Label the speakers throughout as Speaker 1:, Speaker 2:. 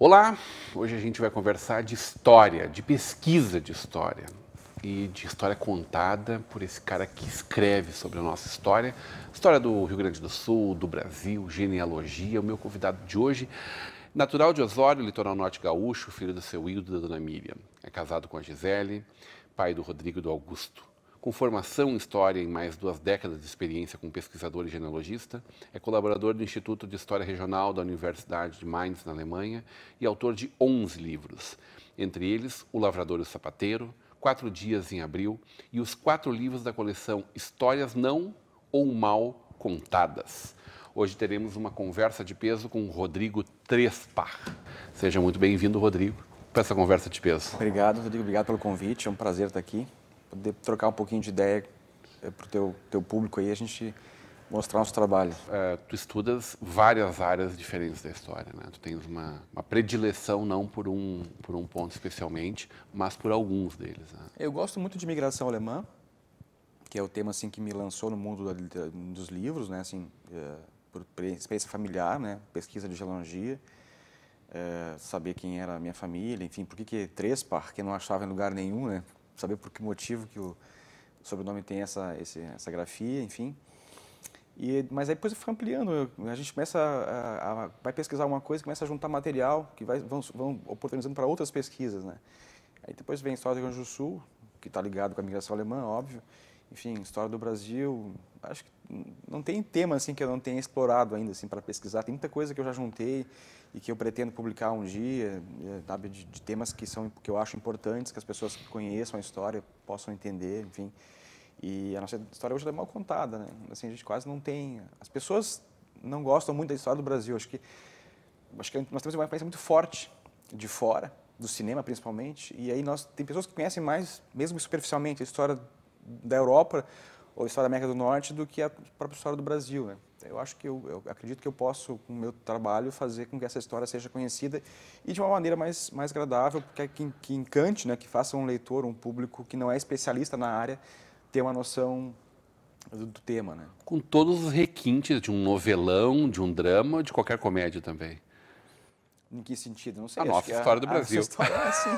Speaker 1: Olá, hoje a gente vai conversar de história, de pesquisa de história e de história contada por esse cara que escreve sobre a nossa história, história do Rio Grande do Sul, do Brasil, genealogia. O meu convidado de hoje, natural de Osório, litoral norte gaúcho, filho do seu ídolo, e da dona Miriam. É casado com a Gisele, pai do Rodrigo e do Augusto. Com formação em História e mais duas décadas de experiência como pesquisador e genealogista, é colaborador do Instituto de História Regional da Universidade de Mainz, na Alemanha, e autor de 11 livros, entre eles O Lavrador e o Sapateiro, Quatro Dias em Abril e os quatro livros da coleção Histórias Não ou Mal Contadas. Hoje teremos uma conversa de peso com o Rodrigo Trespar. Seja muito bem-vindo, Rodrigo, para essa conversa de peso.
Speaker 2: Obrigado, Rodrigo. Obrigado pelo convite. É um prazer estar aqui. Poder trocar um pouquinho de ideia eh, para o teu, teu público aí. A gente mostrar nosso trabalhos.
Speaker 1: É, tu estudas várias áreas diferentes da história, né? Tu tens uma, uma, predileção não por um, por um ponto especialmente, mas por alguns deles. Né?
Speaker 2: Eu gosto muito de migração alemã, que é o tema assim que me lançou no mundo da, dos livros, né? Assim, é, por experiência familiar, né? Pesquisa de geologia. É, saber quem era a minha família, enfim, por que, que par, que não achava em lugar nenhum, né? Saber por que motivo que o sobrenome tem essa, esse, essa grafia, enfim. E, mas aí depois eu fui ampliando, a gente começa a, a, vai pesquisar alguma coisa, começa a juntar material, que vai, vão, vão oportunizando para outras pesquisas, né? Aí depois vem a história do Rio Grande do Sul, que está ligado com a migração alemã, óbvio. Enfim, história do Brasil, acho que não tem tema assim que eu não tenha explorado ainda assim para pesquisar. Tem muita coisa que eu já juntei e que eu pretendo publicar um dia, eh, sabe, de, de temas que são que eu acho importantes que as pessoas que conheçam a história possam entender, enfim. E a nossa história hoje é mal contada, né? Assim, a gente quase não tem. As pessoas não gostam muito da história do Brasil. Acho que, acho que nós temos uma influência muito forte de fora, do cinema principalmente. E aí nós tem pessoas que conhecem mais, mesmo superficialmente, a história da Europa ou a história da América do Norte do que a própria história do Brasil, né? Eu acho que eu, eu acredito que eu posso, com o meu trabalho, fazer com que essa história seja conhecida e de uma maneira mais, mais agradável, porque é que, que encante, né? Que faça um leitor, um público que não é especialista na área ter uma noção do, do tema, né?
Speaker 1: Com todos os requintes de um novelão, de um drama, de qualquer comédia também.
Speaker 2: Em que sentido? Não sei. A nossa é história a, do Brasil. História, é, sim,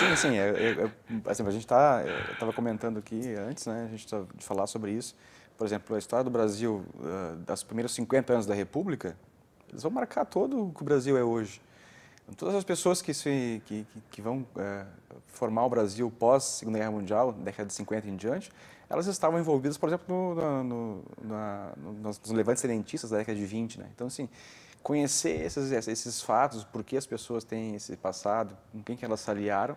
Speaker 2: sim, sim. Eu, eu, é, assim, a gente está, eu estava comentando aqui antes, né? A gente tá, de falar sobre isso. Por exemplo, a história do Brasil, ah, das primeiros 50 anos da República, eles vão marcar todo o que o Brasil é hoje todas as pessoas que, se, que, que vão é, formar o Brasil pós Segunda Guerra Mundial, década de 50 em diante, elas estavam envolvidas, por exemplo, no, no, na, no, nos levantes serentistas da década de 20. Né? Então, assim, conhecer esses, esses fatos, por que as pessoas têm esse passado, com quem que elas se aliaram,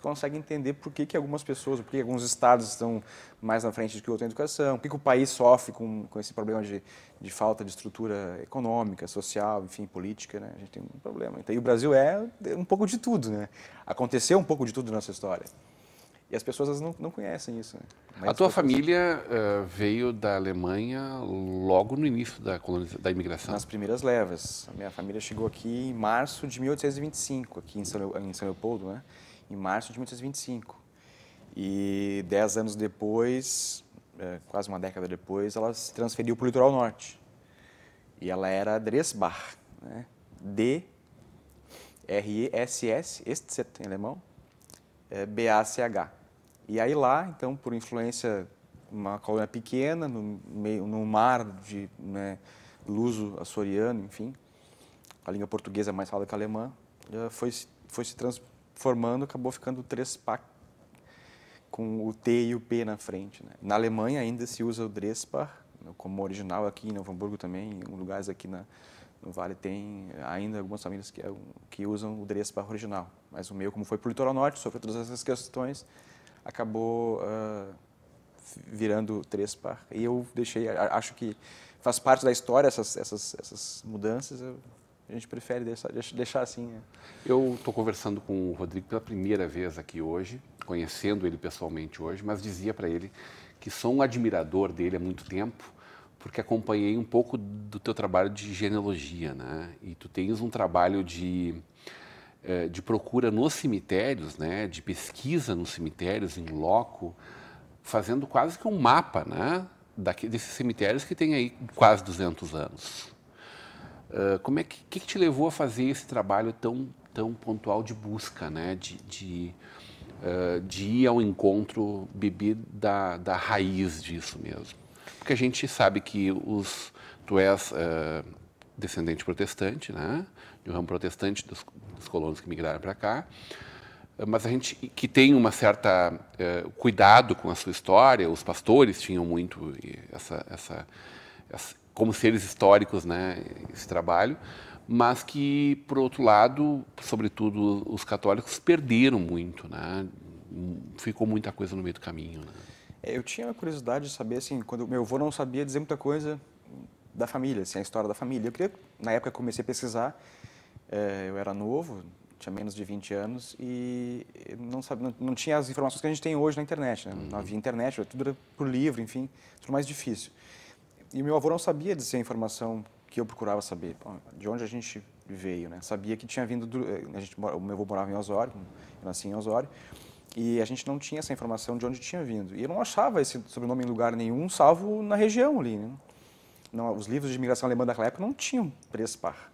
Speaker 2: tu consegue entender por que, que algumas pessoas, por que alguns estados estão mais na frente do que outros em educação, por que, que o país sofre com, com esse problema de, de falta de estrutura econômica, social, enfim, política, né? A gente tem um problema. Então, e o Brasil é um pouco de tudo, né? Aconteceu um pouco de tudo na nossa história. E as pessoas não, não conhecem isso. Né?
Speaker 1: A tua família uh, veio da Alemanha logo no início da, da imigração? Nas primeiras
Speaker 2: levas. A minha família chegou aqui em março de 1825, aqui em São, em São Leopoldo, né? em março de 1925. E dez anos depois, é, quase uma década depois, ela se transferiu para o litoral norte. E ela era Dresbach, né? D-R-E-S-S, Estzet em alemão, é, B-A-C-H. E aí lá, então, por influência, uma colônia pequena, no, meio, no mar de né, luso açoriano, enfim, a língua portuguesa é mais falada que a alemã, eh, foi, foi se trans, formando, acabou ficando três pac com o T e o P na frente. Né? Na Alemanha ainda se usa o Drespar né, como original aqui em Novo Hamburgo também, em lugares aqui na, no Vale tem ainda algumas famílias que, que usam o Drespar original. Mas o meu, como foi para o litoral norte, sofreu todas essas questões, acabou uh, virando Drespar. E eu deixei, acho que faz parte da história essas, essas, essas mudanças, a gente prefere deixar, assim. Né?
Speaker 1: Eu estou conversando com o Rodrigo pela primeira vez aqui hoje, conhecendo ele pessoalmente hoje, mas dizia para ele que sou um admirador dele há muito tempo, porque acompanhei um pouco do teu trabalho de genealogia, né? E tu tens um trabalho de eh, de procura nos cemitérios, né, de pesquisa nos cemitérios, em loco, fazendo quase que um mapa né, daqui, desses cemitérios que tem aí quase 200 anos. Ah, como é que, que, te levou a fazer esse trabalho tão, tão pontual de busca, né? de, de, uh, de ir ao encontro, bebê da, da raiz disso mesmo? Porque a gente sabe que os, tu és uh, descendente protestante, né? de um ramo protestante dos, dos colonos que migraram para cá, mas a gente que tem uma certa cuidado com a sua história, os pastores tinham muito essa, essa como seres históricos, né, esse trabalho, mas que, por outro lado, sobretudo os católicos perderam muito, né? Ficou muita coisa no meio do caminho, né? É, eu tinha a curiosidade
Speaker 2: de saber, assim, quando meu avô não sabia dizer muita coisa da família, assim, a história da família. Eu queria, na época, comecei a pesquisar, é, eu era novo, tinha menos de 20 anos e não, sabe, não, não, tinha as informações que a gente tem hoje na internet. Né? Não uhum. havia internet, tudo era por livro, enfim, tudo mais difícil e meu avô não sabia dizer a informação que eu procurava saber, de onde a gente veio, né? Sabia que tinha vindo, do, eh, a gente, o meu avô morava em Osório, eu nasci em Osório, e a gente não tinha essa informação de onde tinha vindo. E eu não achava esse sobrenome em lugar nenhum, salvo na região ali, né? Não, os livros de imigração alemã daquela época não tinham prespar par.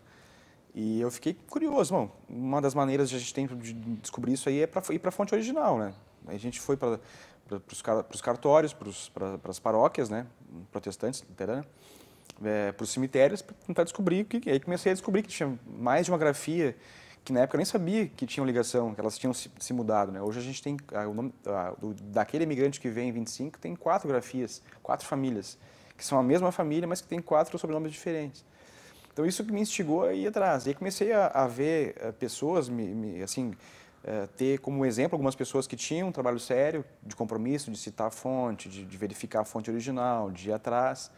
Speaker 2: E eu fiquei curioso, bom, uma das maneiras que a gente tem de descobrir isso aí é para ir para a fonte original, né? A gente foi para para os cartórios, para as paróquias, né, protestantes, luterana, é, para os cemitérios, para tentar descobrir o que. Aí comecei a descobrir que tinha mais de uma grafia que na época eu nem sabia que tinham ligação, que elas tinham se, se mudado. Né? Hoje a gente tem o nome do, daquele imigrante que vem em 25 tem quatro grafias, quatro famílias que são a mesma família, mas que tem quatro sobrenomes diferentes. Então isso que me instigou a ir atrás. E aí comecei a, a ver eh, pessoas me, me assim é, ter como exemplo algumas pessoas que tinham um trabalho sério, de compromisso, de citar a fonte, de, de, verificar a fonte original, de ir atrás.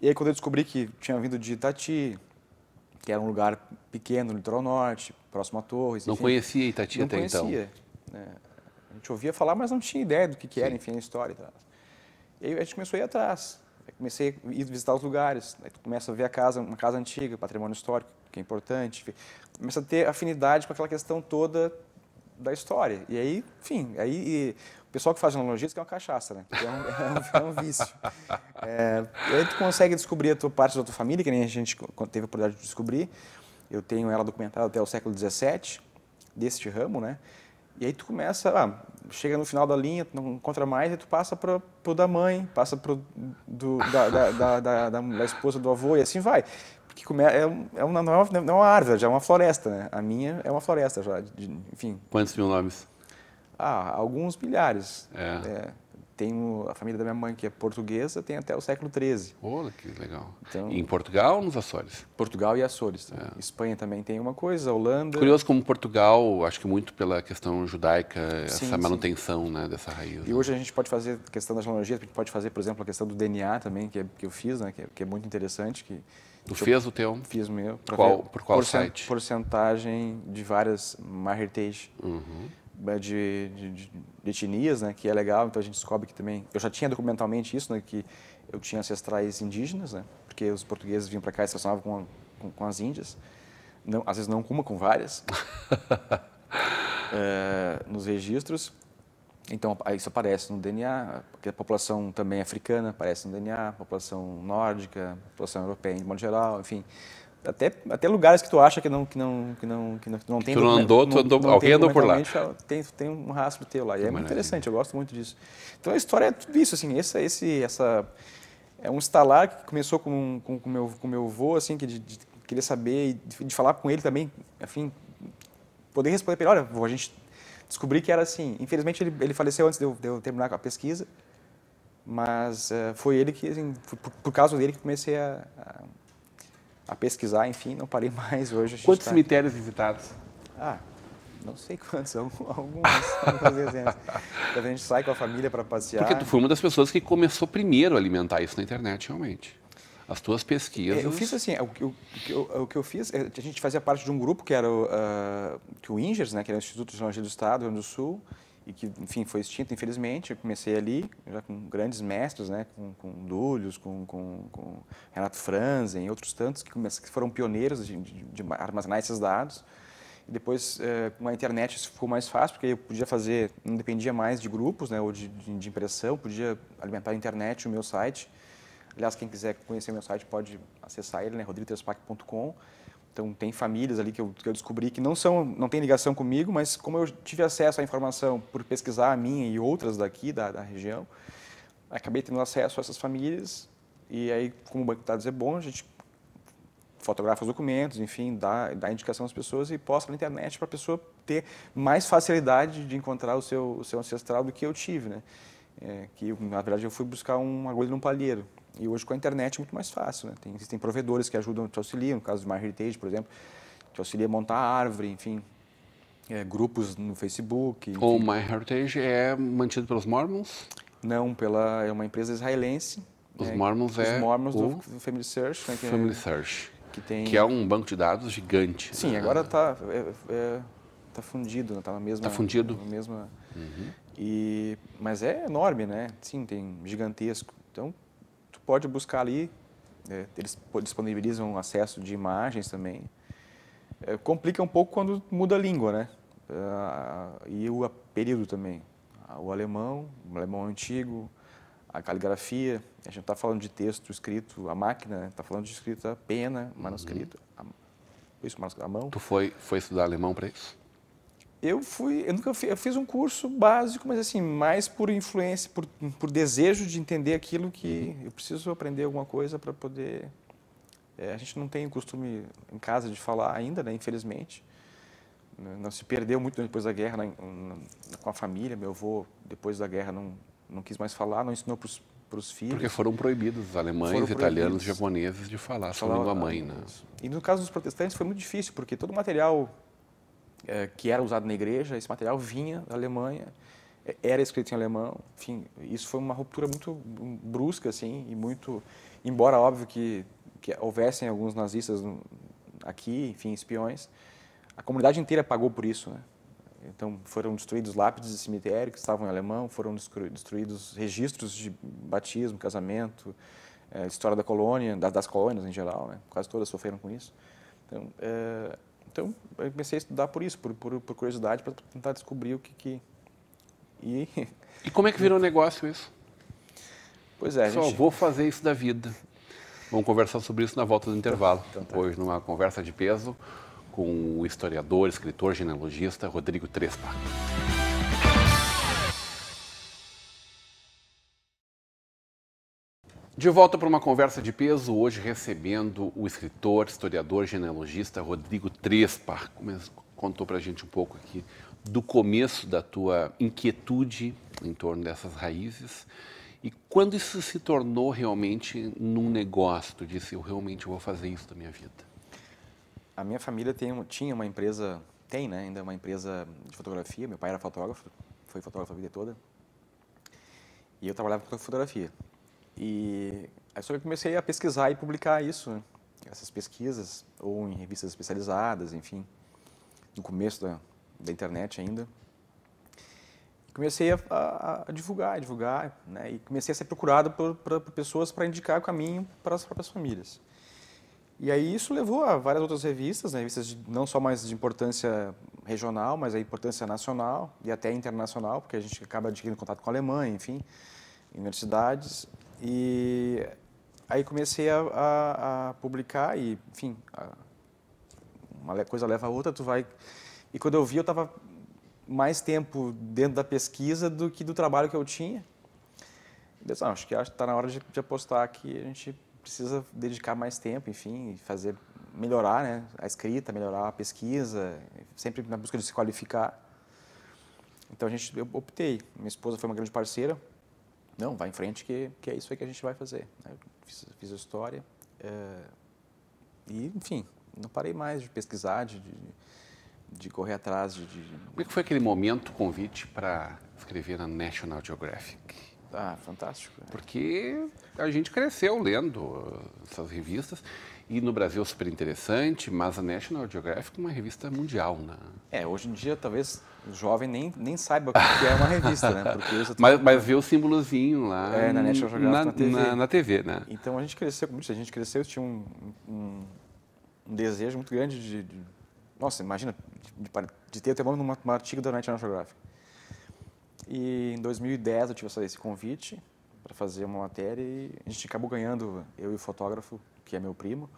Speaker 2: E aí, quando eu descobri que tinha vindo de Itati, que era um lugar pequeno, no litoral norte, próximo a Torres. Não enfim, conhecia Itati não até conhecia, então? conhecia. Né? A gente ouvia falar, mas não tinha ideia do que, que era, enfim, a história. E aí a gente começou a ir atrás. comecei a ir visitar os lugares. Aí tu começa a ver a casa, uma casa antiga, patrimônio histórico, que é importante. Começa a ter afinidade com aquela questão toda da história. E aí, enfim, aí o pessoal que faz que é uma cachaça, né?
Speaker 1: É
Speaker 2: um, é um, é um vício. É, aí tu consegue descobrir a tua parte da tua família, que nem a gente teve a oportunidade de descobrir. Eu tenho ela documentada até o século XVII, deste ramo, né? E aí tu começa, ah, chega no final da linha, tu não encontra mais, e tu passa para o da mãe, passa para da da, da, da, da, esposa do avô, e assim vai que come, é, é uma, não, é uma, não é uma árvore, já é uma floresta, né? A minha é uma floresta já, de, enfim. Quantos mil nomes? Ah, alguns milhares. É. é tenho a família da minha mãe que é portuguesa, tem até o século XIII. Olha que legal. Então, em Portugal ou nos Açores? Portugal e Açores. É. Espanha também tem uma coisa, Holanda. Curioso
Speaker 1: como Portugal, acho que muito pela questão judaica, sim, essa manutenção né, dessa raiz. E né?
Speaker 2: hoje a gente pode fazer a questão da genealogia, a gente pode fazer, por exemplo, a questão do DNA também, que, é, que eu fiz, né, que, é, que é muito interessante, que Tu fez o teu? Fiz o meu. Qual, por qual porcent, site? Porcentagem de várias, My uhum. de, de, de, etnias, né, que é legal, então a gente descobre que também... Eu já tinha documentalmente isso, né, que eu tinha ancestrais indígenas, né, porque os portugueses vinham para cá e se relacionavam com, com, com, as índias. Não, às vezes não com uma, com várias. é, nos registros. Então, isso aparece no DNA, porque a população também é africana aparece no DNA, a população nórdica, a população europeia de modo geral, enfim. Até, até lugares que tu acha que não, que não, que não, que não, que não tem... tu não andou, não, tu andou, não, não alguém andou por lá. Tem, tem um rastro teu lá, e é muito interessante, eu gosto muito disso. Então, a história é tudo isso, assim, esse, esse, essa... É um estalar que começou com o com, com meu, com meu avô, assim, que de, de querer saber, de, de falar com ele também, enfim, poder responder para ele, olha, a gente descobri que era assim. Infelizmente, ele, ele faleceu antes de eu, de eu terminar a pesquisa, mas uh, foi ele que, assim, foi por, por, causa dele que comecei a, a, a, pesquisar, enfim, não parei mais hoje. Quantos tá... cemitérios visitados? Ah, não sei quantos, alguns, a gente sai com a família para passear. Porque tu foi
Speaker 1: uma das pessoas que começou primeiro a alimentar isso na internet, realmente as tuas pesquisas. É, eu fiz
Speaker 2: assim, é o que eu, o que eu é fiz, a gente fazia parte de um grupo que era o, uh, que o INGERS, né, que era o Instituto de Geologia do Estado, do Rio Grande do Sul, e que, enfim, foi extinto, infelizmente. Eu comecei ali, já com grandes mestres, né, com, com Dúlios, com, com, com Renato Franzen e outros tantos que, que foram pioneiros de, de, de, armazenar esses dados. E depois, eh, com a internet, isso ficou mais fácil, porque eu podia fazer, não dependia mais de grupos né, ou de, de impressão, podia alimentar a internet, o meu site. Aliás, quem quiser conhecer meu site pode acessar ele, né, rodriguespac.com. Então, tem famílias ali que eu, que eu, descobri que não, são, não tem ligação comigo, mas como eu tive acesso à informação por pesquisar a minha e outras daqui da, da região, acabei tendo acesso a essas famílias e aí, como o banco de dados é bom, a gente fotografa os documentos, enfim, dá, dá indicação às pessoas e posta na internet para a pessoa ter mais facilidade de encontrar o seu, o seu ancestral do que eu tive, né? É, que, na verdade, eu fui buscar um agulha num palheiro. E hoje com a internet é muito mais fácil, né? Tem, existem provedores que ajudam, te auxiliam, no caso do MyHeritage por exemplo, te auxilia a montar a árvore, enfim, é, grupos no
Speaker 1: Facebook. Enfim. Ou MyHeritage é mantido pelos Mormons? Não, pela, é uma empresa israelense. Os né? é, Mormons é. Os Mormons o...
Speaker 2: do Family Search. Né, que, é Family
Speaker 1: Search. Que, tem... que é um banco de dados gigante. Sim, né? agora
Speaker 2: está é, é, tá fundido, está né? na mesma. Está fundido. Na mesma, uhum. e, mas é enorme, né? Sim, tem gigantesco. Então, tu pode buscar ali, é, eles disponibilizam acesso de imagens também. É, complica um pouco quando muda a língua, né? Ah, e o período também. Ah, o alemão, o alemão antigo, a caligrafia, a gente está falando de texto escrito, a máquina, está né? falando de escrita, pena, manuscrito,
Speaker 1: uhum. a, isso, a mão. Tu foi, foi estudar alemão para isso?
Speaker 2: eu fui, eu nunca fiz, eu fiz um curso básico, mas assim, mais por influência, por, por desejo de entender aquilo que eu preciso aprender alguma coisa para poder. É, a gente não tem o costume em casa de falar ainda, né, infelizmente. Não se perdeu muito depois da guerra na, na, com a família. Meu avô, depois da guerra, não, não quis mais falar, não ensinou para
Speaker 1: os filhos porque foram proibidos os alemães, proibidos. italianos, japoneses de falar sua língua mãe, né?
Speaker 2: E no caso dos protestantes foi muito difícil, porque todo o material é, que era usado na igreja, esse material vinha da Alemanha, é, era escrito em alemão, enfim, isso foi uma ruptura muito brusca, assim, e muito, embora óbvio que, que houvessem alguns nazistas aqui, enfim, espiões, a comunidade inteira pagou por isso, né? Então foram destruídos lápides de cemitério que estavam em alemão, foram destruídos registros de batismo, casamento, é, história da colônia, das, das colônias em geral, né? quase todas sofreram com isso. Então, é, então, eu comecei a estudar por isso, por, por, por curiosidade, para tentar descobrir
Speaker 1: o que, que... E... e... como é que virou negócio isso? Pois é, Pessoal, gente... vou fazer isso da vida. Vamos conversar sobre isso na volta do intervalo. Então, então tá. Hoje, numa conversa de peso com o historiador, escritor, genealogista Rodrigo Trespa. De volta para uma conversa de peso, hoje recebendo o escritor, historiador, genealogista Rodrigo Trespar. Contou para a gente um pouco aqui do começo da tua inquietude em torno dessas raízes e quando isso se tornou realmente num negócio. Tu disse, eu realmente vou fazer isso da minha vida. A minha família tem, tinha uma empresa, tem né, ainda é uma empresa de fotografia.
Speaker 2: Meu pai era fotógrafo, foi fotógrafo a vida toda. E eu trabalhava com fotografia. E aí só que eu comecei a pesquisar e publicar isso, né? essas pesquisas, ou em revistas especializadas, enfim, no começo da, da internet ainda. comecei a, a, a, divulgar, a divulgar, né? e comecei a ser procurado por, por, por pessoas para indicar o caminho para as próprias famílias. E aí isso levou a várias outras revistas, né? revistas de, não só mais de importância regional, mas a importância nacional e até internacional, porque a gente acaba adquirindo contato com a Alemanha, enfim, universidades. E aí comecei a, a, a publicar e, enfim, a, uma coisa leva a outra, tu vai... E quando eu vi, eu estava mais tempo dentro da pesquisa do que do trabalho que eu tinha. Eu disse, ah, acho que está na hora de, de apostar que a gente precisa dedicar mais tempo, enfim, fazer melhorar né, a escrita, melhorar a pesquisa, sempre na busca de se qualificar. Então a gente, eu optei. Minha esposa foi uma grande parceira, não, vai em frente que, que é isso aí que a gente vai fazer. Eu né? fiz, fiz a história é, e, enfim,
Speaker 1: não parei mais de pesquisar, de, de, de correr atrás. De, de... Como é que foi aquele momento, convite para escrever na National Geographic? Ah, fantástico. Porque a gente cresceu lendo essas revistas e no Brasil super interessante, mas a National Geographic é uma revista mundial, né? É, hoje em dia talvez o jovem nem, nem saiba o que é uma revista, né? Porque isso mas, mas vê o símbolozinho lá. É, na National Geographic na, na, TV. Na, na TV, né?
Speaker 2: Então a gente cresceu, como disse, a gente cresceu, tinha um, um, um desejo muito grande de, de nossa, imagina, de, de ter até teu nome num artigo da National Geographic. E em 2010 eu tive esse convite para fazer uma matéria e a gente acabou ganhando, eu e o fotógrafo, que é meu primo.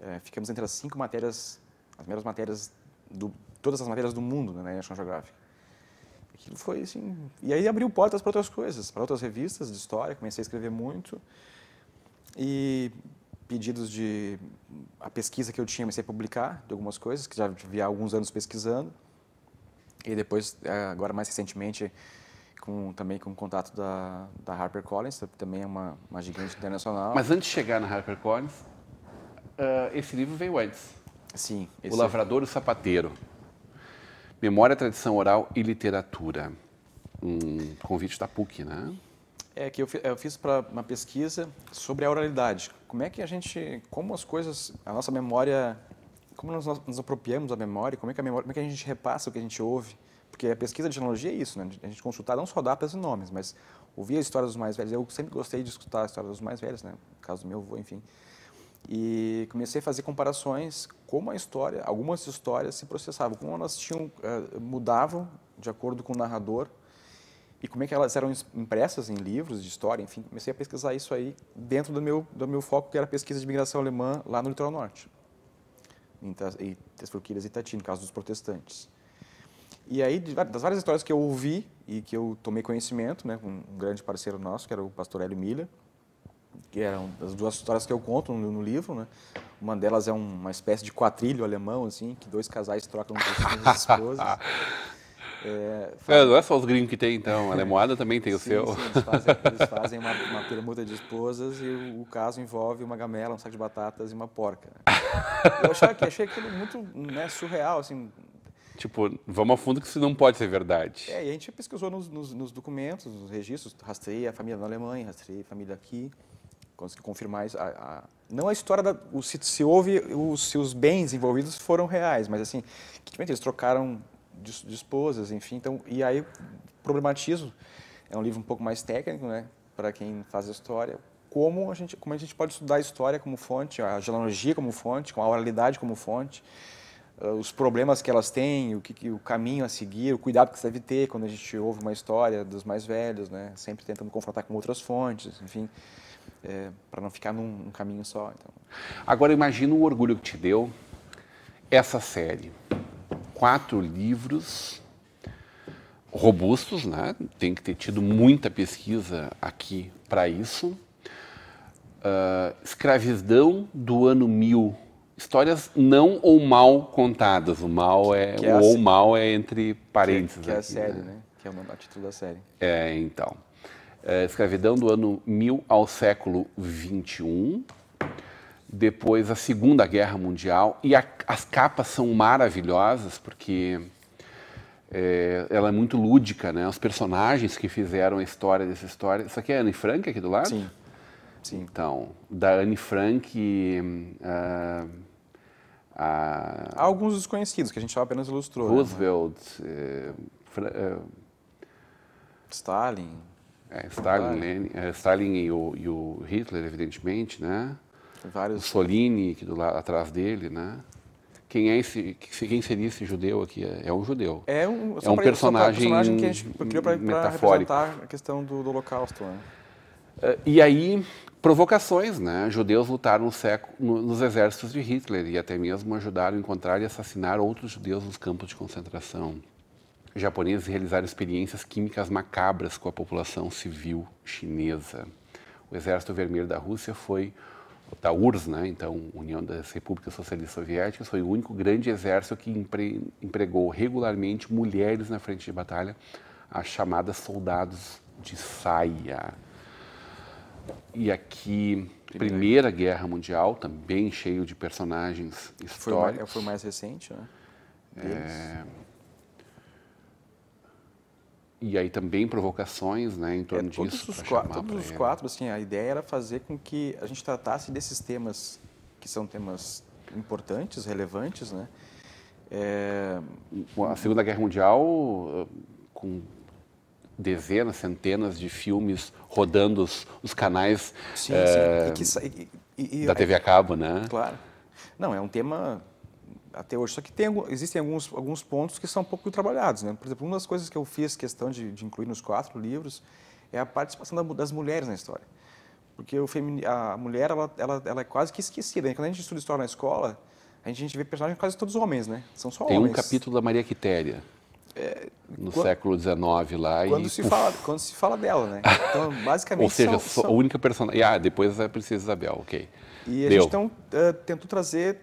Speaker 2: É, ficamos entre as cinco matérias, as melhores matérias, do, todas as matérias do mundo né, na National Geographic. Aquilo foi assim. E aí abriu portas para outras coisas, para outras revistas de história, comecei a escrever muito. E pedidos de. A pesquisa que eu tinha, comecei a publicar de algumas coisas, que já havia alguns anos pesquisando. E depois, é, agora mais recentemente, com, também com contato da, da HarperCollins, também
Speaker 1: é uma, uma gigante internacional. Mas antes de chegar na HarperCollins, uh, esse livro veio antes. Sim. Esse... O Lavrador e o Sapateiro. Memória, Tradição Oral e Literatura. Um convite da PUC, né?
Speaker 2: É que eu, eu fiz para uma pesquisa sobre a oralidade. Como é que a gente, como as coisas, a nossa memória, como nós nos apropriamos da memória, como é que a memória, como é que a gente repassa o que a gente ouve? Porque a pesquisa de genealogia é isso, né? A gente consultar não só datas e nomes, mas ouvir a história dos mais velhos. Eu sempre gostei de escutar a história dos mais velhos, né? No caso do meu avô, enfim. E comecei a fazer comparações como a história, algumas histórias se processavam, como elas tinham, eh, mudavam de acordo com o narrador e como é que elas eram impressas em livros de história, enfim, comecei a pesquisar isso aí dentro do meu do meu foco que era pesquisa de migração alemã lá no litoral norte, em Tesfurquilhas e Itati, no caso dos protestantes. E aí, das várias histórias que eu ouvi e que eu tomei conhecimento, né, com um grande parceiro nosso, que era o pastor Hélio Milha, que eram as duas histórias que eu conto no, no livro, né? Uma delas é uma espécie de quatrilho alemão, assim, que dois casais trocam
Speaker 1: as esposas. É, faz... é, não é só os gringos que tem, então. A lemoada também tem o sim, seu. Sim, eles fazem, eles fazem uma, uma,
Speaker 2: permuta de esposas e o, o, caso envolve uma gamela, um saco de batatas e uma porca. Eu que, achei aquilo muito né, surreal, assim,
Speaker 1: Tipo, vamos a fundo que isso não pode ser verdade.
Speaker 2: É, e a gente pesquisou nos, nos, nos documentos, nos registros, rastrei a família na Alemanha, rastrei a família aqui, consegui confirmar isso. A, a, não a história, da, o, se, se houve, os se os bens envolvidos foram reais, mas assim, que tipo, eles trocaram de, de esposas, enfim, então, e aí problematizo, é um livro um pouco mais técnico, né, para quem faz história, como a gente, como a gente pode estudar a história como fonte, a genealogia como fonte, com a oralidade como fonte, eh, os problemas que elas têm, o, que, o caminho a seguir, o cuidado que você deve ter quando a gente ouve uma história dos mais velhos, né? Sempre tentando confrontar com outras fontes, enfim,
Speaker 1: é, eh, para não ficar num, num caminho só. Então. Agora imagina o orgulho que te deu essa série, quatro livros robustos, né? Tem que ter tido muita pesquisa aqui para isso. Uh, escravidão do ano 1000 histórias não ou mal contadas. O mal é, é o ou mal é entre é- parênteses. Que, é, que é
Speaker 2: a né? série, né? né? Que é uma, título da série.
Speaker 1: É, então. É, escravidão do ano 1000 ao século 21. Depois a Segunda Guerra Mundial. E a, as capas são maravilhosas, porque é, ela é muito lúdica, né? Os personagens que fizeram a história dessa história. Isso aqui é a Anne Frank aqui do lado? Sim. Sim. Então, da Anne Frank. Uh, Há, alguns desconhecidos que a gente só apenas ilustrou. Né? Roosevelt, né? Stalin. É, Stalin, Lenin, eh, Stalin e o, e o, Hitler, evidentemente, né? Vários... O Solini, que do lado, atrás dele, né? Quem, é esse, quem seria esse judeu aqui? É, é um judeu. É um, é um personagem, pra, personagem que a gente criou para representar
Speaker 2: a questão do, do Holocausto. Né?
Speaker 1: E aí, provocações, né? Judeus lutaram no século, no, nos exércitos de Hitler e até mesmo ajudaram a encontrar e assassinar outros judeus nos campos de concentração. Japoneses realizaram experiências químicas macabras com a população civil chinesa. O Exército Vermelho da Rússia foi da URSS, né? então União das Repúblicas Socialistas Soviéticas, foi o único grande exército que empre... empregou regularmente mulheres na frente de batalha, as chamadas soldados de saia. E aqui, Primeira Guerra Mundial, também cheio de personagens históricos. Foi, é, foi mais
Speaker 2: recente, né? É...
Speaker 1: E aí também provocações né, em torno é, todos disso. Os quatro, todos os quatro,
Speaker 2: assim, a ideia era fazer com que a gente tratasse desses temas, que são temas importantes,
Speaker 1: relevantes, né? É... A Segunda Guerra Mundial, eh, com dezenas, centenas de filmes rodando os, os canais sim, é, sim. E que, e, e, da é TV a cabo, né? Claro.
Speaker 2: Não, é um tema até hoje, só que tem, existem alguns, alguns pontos que são um pouco trabalhados, né? Por exemplo, uma das coisas que eu fiz questão de, de incluir nos quatro livros é a participação das mulheres na história. Porque o a mulher, ela, ela, ela é quase que esquecida. Né? Quando a gente estuda história na escola, a gente vê personagens quase todos homens, né? São só Tem homens. Tem um
Speaker 1: capítulo da Maria Quitéria no quando, século XIX lá. Quando, e, se fala,
Speaker 2: quando se fala dela, né? Então, basicamente. Ou seja, são, são... a única
Speaker 1: personagem. Ah, depois é a Princesa Isabel, ok. E Deu. a gente então
Speaker 2: uh, tentou trazer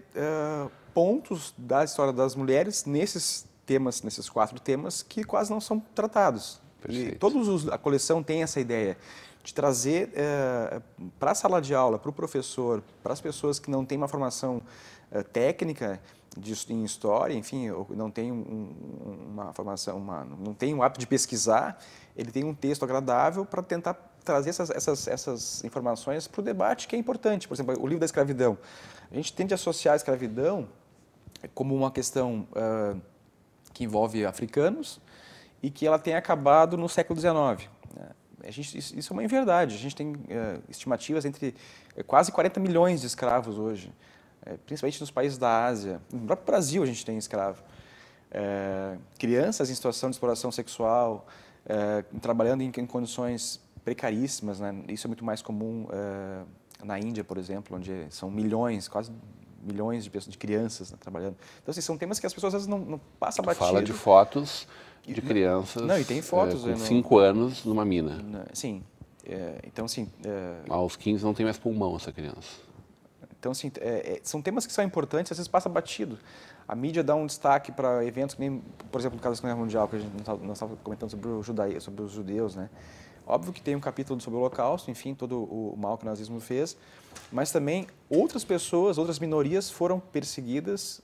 Speaker 2: uh, pontos da história das mulheres nesses temas, nesses quatro temas, que quase não são tratados. Perfeito. E todos os, a coleção tem essa ideia de trazer uh, eh, para a sala de aula, para o professor, para as pessoas que não têm uma formação técnica, de, em história, enfim, não tem um, uma formação, uma, não tem o um hábito de pesquisar, ele tem um texto agradável para tentar trazer essas, essas, essas informações para o debate que é importante. Por exemplo, o livro da escravidão. A gente tende a associar a escravidão como uma questão uh, que envolve africanos e que ela tem acabado no século XIX. Né? Gente, isso, é uma inverdade. A gente tem uh, estimativas entre eh, quase 40 milhões de escravos hoje é, principalmente nos países da Ásia. No próprio Brasil a gente tem escravo. É, crianças em situação de exploração sexual, é, trabalhando em, em, condições precaríssimas. Né? Isso é muito mais comum é, na Índia, por exemplo, onde são milhões, quase milhões de, pessoas, de
Speaker 1: crianças né, trabalhando. Então,
Speaker 2: assim, são temas que as pessoas às vezes não, não passam batido. Fala de
Speaker 1: fotos de crianças não, e tem fotos, é, né, com 5 não... anos numa mina. Né, sim. É, então, assim... É... Aos 15 não tem mais pulmão essa criança.
Speaker 2: Então, assim, é, é, são temas que são importantes, às vezes passa batido. A mídia dá um destaque para eventos, nem, por exemplo, no caso da Segunda Guerra Mundial, que a gente não estava comentando sobre, o judaí, sobre os judeus, né? Óbvio que tem um capítulo sobre o Holocausto, enfim, todo o mal que o nazismo fez, mas também outras pessoas, outras minorias foram perseguidas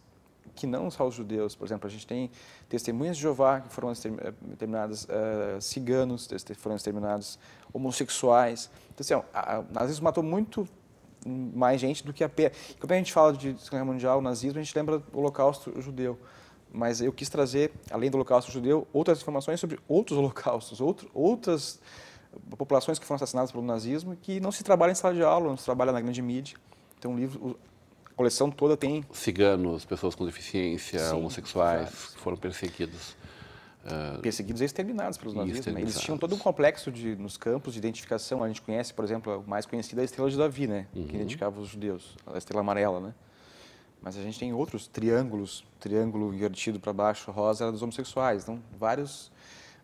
Speaker 2: que não só os judeus. Por exemplo, a gente tem testemunhas de Jeová que foram exterminadas, eh, uh, eh, ciganos foram exterminados, homossexuais. Então, assim, o nazismo matou muito mais gente do que pé. Quando a gente fala de Segunda Guerra Mundial, nazismo, a gente lembra do Holocausto judeu. Mas eu quis trazer, além do Holocausto judeu, outras informações sobre outros holocaustos, outro, outras populações que foram assassinadas pelo nazismo que não se trabalha em sala de aula, não se trabalha na grande mídia. Tem um livro,
Speaker 1: a coleção toda tem. Ciganos, pessoas com deficiência, Sim, homossexuais, que foram perseguidos. Uh, perseguidos
Speaker 2: e exterminados pelos nazistas. Né? Eles tinham todo um complexo de, nos campos de identificação. A gente conhece, por exemplo, a mais conhecida é a Estrela de Davi, né? Uhum. que identificava os judeus, a Estrela Amarela. Né? Mas a gente tem outros triângulos, triângulo invertido para baixo, rosa, era dos homossexuais. Então, vários,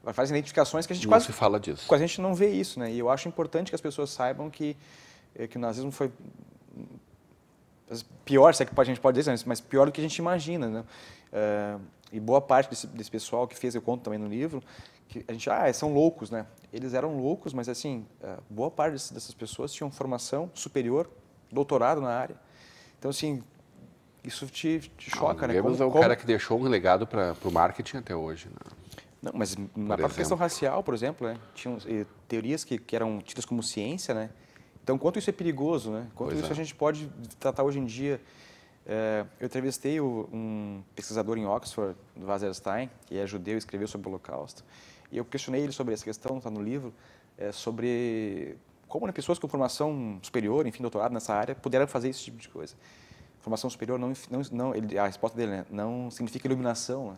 Speaker 2: várias identificações que a gente não quase... se fala disso. Quase a gente não vê isso, né? E eu acho importante que as pessoas saibam que, eh, que o nazismo foi pior, se é que a gente pode dizer isso, né, mas pior do que a gente imagina, né? Uh, e boa parte desse, desse, pessoal que fez, eu conto também no livro, que a gente, ah, são loucos, né? Eles eram loucos, mas assim, uh, boa parte desse, dessas pessoas tinham formação superior, doutorado na área. Então, assim, isso te, te ah, choca, ah, né? Como, é o como... cara que
Speaker 1: deixou um legado para o marketing até hoje, né? Não, mas
Speaker 2: na questão racial, por exemplo, né? tinham eh, teorias que, que eram tidas como ciência, né? Então, quanto isso é perigoso, né? Quanto pois isso é. a gente pode tratar hoje em dia. É, eu entrevistei um pesquisador em Oxford, Wasserstein, que é judeu e escreveu sobre o Holocausto. E eu questionei ele sobre essa questão, está no livro, é, sobre como né, pessoas com formação superior, enfim, doutorado nessa área, puderam fazer esse tipo de coisa. Formação superior, não, não, não ele, a resposta dele é, não significa iluminação. Né?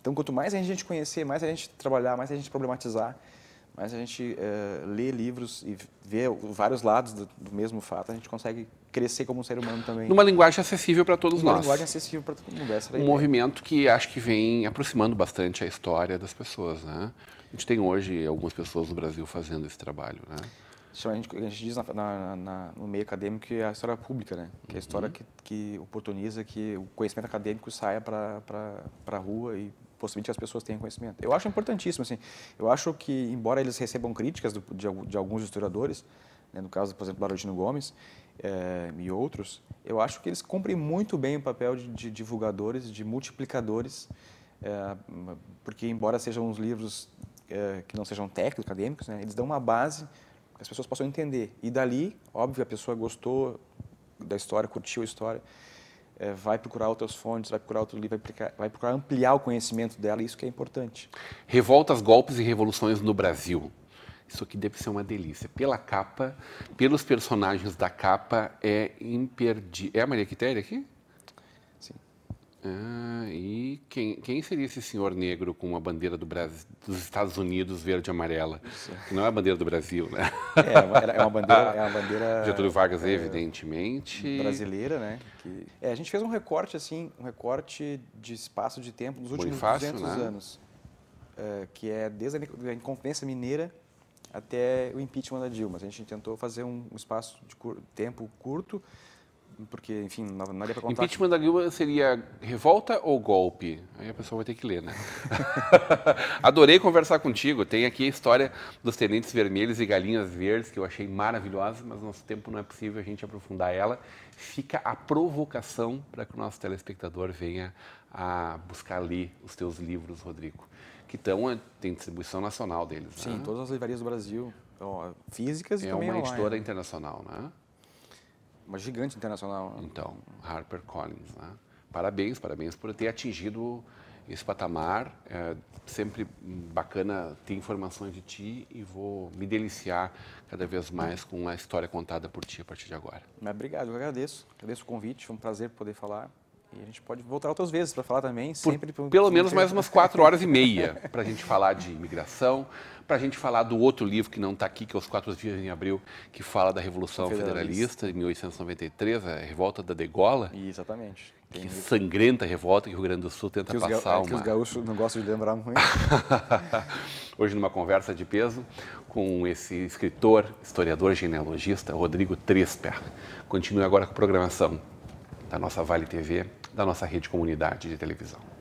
Speaker 2: Então, quanto mais a gente conhecer, mais a gente trabalhar, mais a gente problematizar, mas a gente uh, lê livros e vê vários lados do, do, mesmo fato, a gente consegue crescer como um ser humano também. Numa linguagem acessível para todos Numa nós. Uma linguagem acessível para todo mundo. Essa é um ideia.
Speaker 1: movimento que acho que vem aproximando bastante a história das pessoas, né? A gente tem hoje algumas pessoas no Brasil fazendo esse trabalho, né?
Speaker 2: A gente, a gente diz na, na, na, no meio acadêmico que é a história pública, né? Que é a história uhum. que, que oportuniza que o conhecimento acadêmico saia para a rua e Possivelmente as pessoas tenham conhecimento. Eu acho importantíssimo, assim, eu acho que, embora eles recebam críticas do, de, de, alguns historiadores, né, no caso, por exemplo, Barodino Gomes é, e outros, eu acho que eles cumprem muito bem o papel de, de divulgadores, de multiplicadores, é, porque, embora sejam uns livros é, que não sejam técnicos, acadêmicos, né, eles dão uma base que as pessoas possam entender. E dali, óbvio, a pessoa gostou da história, curtiu a história é, vai procurar
Speaker 1: outras fontes, vai procurar outro livro, vai, vai procurar ampliar o conhecimento dela, isso que é importante. Revoltas, golpes e revoluções no Brasil. Isso aqui deve ser uma delícia. Pela capa, pelos personagens da capa, é imperdível. É a Maria Quitéria aqui? Ah, e quem, quem, seria esse senhor negro com uma bandeira do Brasil, dos Estados Unidos verde e amarela? Que não é a bandeira do Brasil, né? É, é uma é bandeira. É uma bandeira Getúlio Vargas, é, evidentemente. Brasileira, né? Que,
Speaker 2: é, a gente fez um recorte, assim, um recorte de espaço de tempo nos últimos 200 né? anos, é, que é desde a Inconfidência Mineira até o impeachment da Dilma. A gente tentou fazer um,
Speaker 1: um espaço de cur tempo curto porque, enfim, não, não para contar. Impeachment da Dilma seria revolta ou golpe? Aí a pessoa vai ter que ler, né? Adorei conversar contigo. Tem aqui a história dos tenentes vermelhos e galinhas verdes, que eu achei maravilhosa, mas nosso tempo não é possível a gente aprofundar ela. Fica a provocação para que o nosso telespectador venha a buscar ler os teus livros, Rodrigo, que tão eh, tem distribuição nacional deles. Né? Sim, né? todas
Speaker 2: as livrarias do Brasil,
Speaker 1: físicas e é também É uma editora online. internacional, né? Uma gigante internacional. Né? Então, Harper Collins, né? Parabéns, parabéns por ter atingido esse patamar. É sempre bacana ter informações de ti e vou me deliciar cada vez mais com a história contada por ti a partir de agora.
Speaker 2: Obrigado, eu agradeço. Agradeço o convite, foi um prazer poder falar. E a gente pode voltar outras vezes para falar também. Por, sempre pelo menos mais umas quatro horas e
Speaker 1: meia para a gente falar de imigração, para a gente falar do outro livro que não está aqui, que é Os Quatro Dias em Abril, que fala da Revolução Federalista, de 1893, a revolta da degola. Exatamente. que sangrenta revolta que o Rio Grande do Sul tenta que passar. Os, é, uma... que os
Speaker 2: gaúchos não gostam de lembrar muito.
Speaker 1: Hoje, numa conversa de peso com esse escritor, historiador, genealogista, Rodrigo Trisper. Continue agora com a programação da nossa Vale TV, da nossa rede comunidade de televisão.